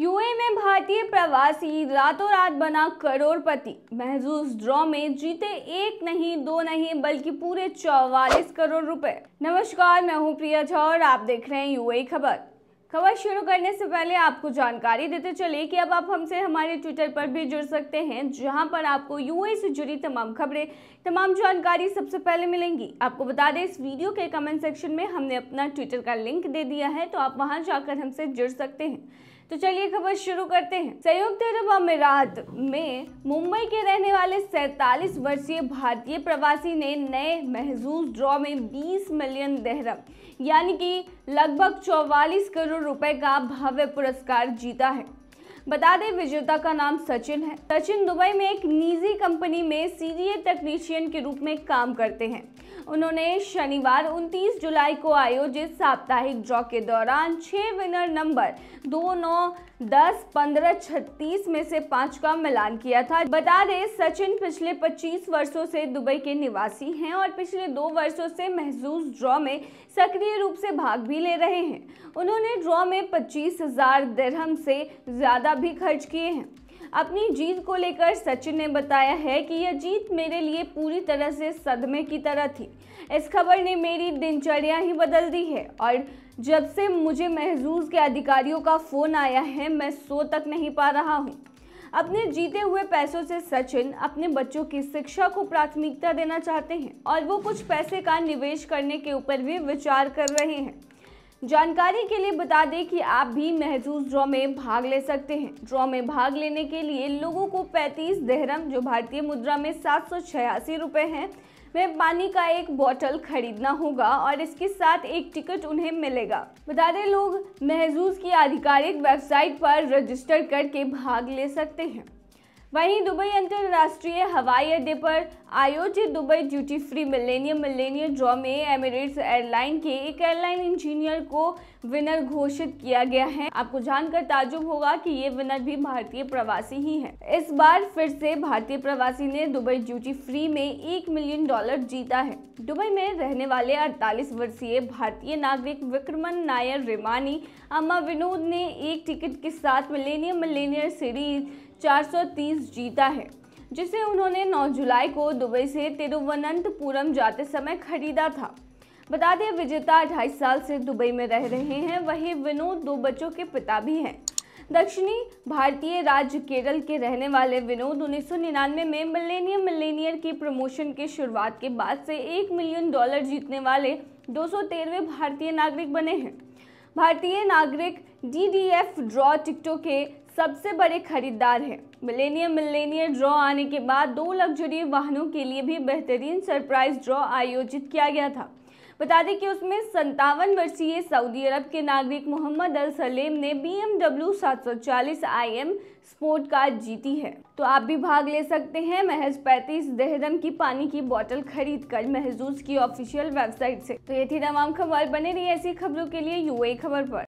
UA में भारतीय प्रवासी रातों रात बना करोड़पति महजूस ड्रॉ में जीते एक नहीं दो नहीं बल्कि पूरे चौवालीस करोड़ रुपए नमस्कार मैं हूं प्रिया झा और आप देख रहे हैं यूए खबर खबर शुरू करने से पहले आपको जानकारी देते चले कि अब आप हमसे हमारे ट्विटर पर भी जुड़ सकते हैं जहां पर आपको यूए से जुड़ी तमाम खबरें तमाम जानकारी सबसे पहले मिलेंगी आपको बता दें इस वीडियो के कमेंट सेक्शन में हमने अपना ट्विटर का लिंक दे दिया है तो आप वहां जाकर हमसे जुड़ सकते हैं तो चलिए खबर शुरू करते हैं संयुक्त अरब अमीरात में मुंबई के रहने वाले सैतालीस वर्षीय भारतीय प्रवासी ने नए महजूज ड्रॉ में 20 मिलियन दहरम यानी कि लगभग 44 करोड़ रुपए का भव्य पुरस्कार जीता है बता दें विजेता का नाम सचिन है सचिन दुबई में एक निजी कंपनी में सीनियर टेक्नीशियन के रूप में काम करते हैं उन्होंने शनिवार 29 जुलाई को आयोजित साप्ताहिक ड्रॉ के दौरान छः विनर नंबर दो नौ दस पंद्रह छत्तीस में से पाँच का मिलान किया था बता दें सचिन पिछले 25 वर्षों से दुबई के निवासी हैं और पिछले दो वर्षों से महजूस ड्रॉ में सक्रिय रूप से भाग भी ले रहे हैं उन्होंने ड्रॉ में पच्चीस हजार दिरहम से ज़्यादा भी खर्च किए हैं अपनी जीत को लेकर सचिन ने बताया है कि यह जीत मेरे लिए पूरी तरह से सदमे की तरह थी इस खबर ने मेरी दिनचर्या ही बदल दी है और जब से मुझे महजूज के अधिकारियों का फ़ोन आया है मैं सो तक नहीं पा रहा हूँ अपने जीते हुए पैसों से सचिन अपने बच्चों की शिक्षा को प्राथमिकता देना चाहते हैं और वो कुछ पैसे का निवेश करने के ऊपर भी विचार कर रहे हैं जानकारी के लिए बता दें कि आप भी महजूज ड्रॉ में भाग ले सकते हैं ड्रॉ में भाग लेने के लिए लोगों को 35 देहरम जो भारतीय मुद्रा में सात सौ छियासी रुपये हैं वह पानी का एक बोतल खरीदना होगा और इसके साथ एक टिकट उन्हें मिलेगा बता दें लोग महजूज की आधिकारिक वेबसाइट पर रजिस्टर करके भाग ले सकते हैं वहीं दुबई अंतर्राष्ट्रीय हवाई अड्डे पर आयोजित Dubai duty free millennium millennium draw में एमिरेट्स एयरलाइन के एक एयरलाइन इंजीनियर को विनर घोषित किया गया है आपको जानकर ताजुब होगा कि ये विनर भी भारतीय प्रवासी ही हैं। इस बार फिर से भारतीय प्रवासी ने दुबई ड्यूटी फ्री में एक मिलियन डॉलर जीता है दुबई में रहने वाले अड़तालीस वर्षीय भारतीय नागरिक विक्रमन नायर रेमानी अम्मा विनोद ने एक टिकट के साथ मिलेनियम मिलेनियर सीरीज 430 जीता है जिसे उन्होंने 9 जुलाई को दुबई से तिरुवनंतपुरम जाते समय खरीदा था बता दें विजेता ढाई साल से दुबई में रह रहे हैं वहीं विनोद दो बच्चों के पिता भी हैं दक्षिणी भारतीय राज्य केरल के रहने वाले विनोद उन्नीस में मिलेनियम मिलेनियर की प्रमोशन की शुरुआत के बाद से एक मिलियन डॉलर जीतने वाले दो भारतीय नागरिक बने हैं भारतीय नागरिक डी डी एफ ड्रॉ टिकटों के सबसे बड़े खरीदार हैं मिलेनियम मिलेनियर ड्रॉ आने के बाद दो लग्जरी वाहनों के लिए भी बेहतरीन सरप्राइज ड्रॉ आयोजित किया गया था बता दें कि उसमें संतावन वर्षीय सऊदी अरब के नागरिक मोहम्मद अल सलेम ने बी एम डब्ल्यू सात सौ चालीस आई एम स्पोर्ट कार जीती है तो आप भी भाग ले सकते हैं महज पैंतीस दहदम की पानी की बोतल खरीद कर महजूज की ऑफिशियल वेबसाइट से तो ये थी तमाम खबर बने रही ऐसी खबरों के लिए यूए खबर पर